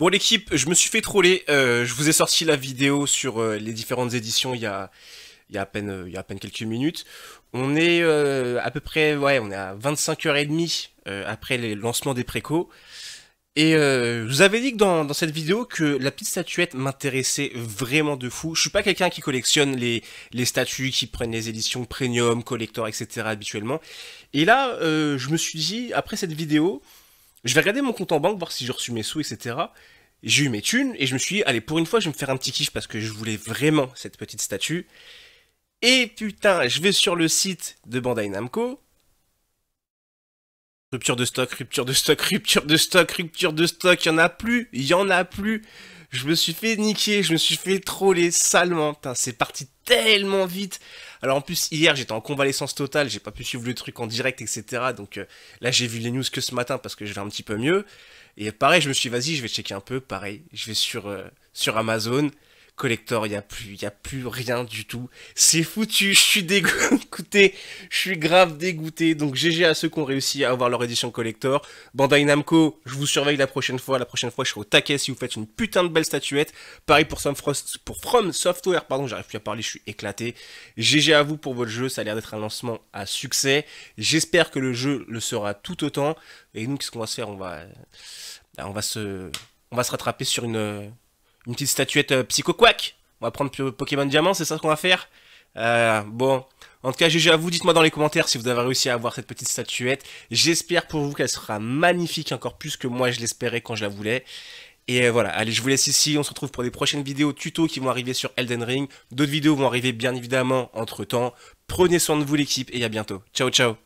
Bon l'équipe, je me suis fait troller. Euh, je vous ai sorti la vidéo sur euh, les différentes éditions il y a, à peine euh, il y peine quelques minutes. On est à peu près ouais, on est à 25h30 après le lancement des précos. Et je vous avais dit que dans, cette vidéo que la petite statuette m'intéressait vraiment de fou. Je suis pas quelqu'un qui collectionne les, les statues, qui prennent les éditions premium, collector, etc. habituellement. Et là, je me suis dit, après cette vidéo, je vais regarder mon compte en banque, voir si j'ai reçu mes sous, etc. J'ai eu mes thunes et je me suis dit, allez, pour une fois, je vais me faire un petit kiff parce que je voulais vraiment cette petite statue. Et putain, je vais sur le site de Bandai Namco. Rupture de stock, rupture de stock, rupture de stock, rupture de stock, il en a plus, il y en a plus je me suis fait niquer, je me suis fait troller salement. C'est parti tellement vite. Alors en plus, hier, j'étais en convalescence totale, j'ai pas pu suivre le truc en direct, etc. Donc euh, là, j'ai vu les news que ce matin parce que je vais un petit peu mieux. Et pareil, je me suis dit, vas-y, je vais checker un peu. Pareil, je vais sur, euh, sur Amazon collector, il n'y a, plus, y a plus rien du tout. C'est foutu, je suis dégoûté, je suis grave dégoûté. Donc GG à ceux qui ont réussi à avoir leur édition collector. Bandai Namco, je vous surveille la prochaine fois. La prochaine fois, je serai au taquet si vous faites une putain de belle statuette. Pareil pour, pour From Software, pardon, j'arrive plus à parler, je suis éclaté. GG à vous pour votre jeu, ça a l'air d'être un lancement à succès. J'espère que le jeu le sera tout autant. Et nous, qu'est-ce qu'on va se faire on va, euh, on va se on va se rattraper sur une une petite statuette euh, Psycho Quack. On va prendre Pokémon Diamant, c'est ça qu'on va faire euh, Bon, en tout cas, GG à vous, dites-moi dans les commentaires si vous avez réussi à avoir cette petite statuette. J'espère pour vous qu'elle sera magnifique, encore plus que moi je l'espérais quand je la voulais. Et euh, voilà, allez, je vous laisse ici, on se retrouve pour des prochaines vidéos tuto qui vont arriver sur Elden Ring. D'autres vidéos vont arriver bien évidemment entre-temps. Prenez soin de vous l'équipe et à bientôt. Ciao, ciao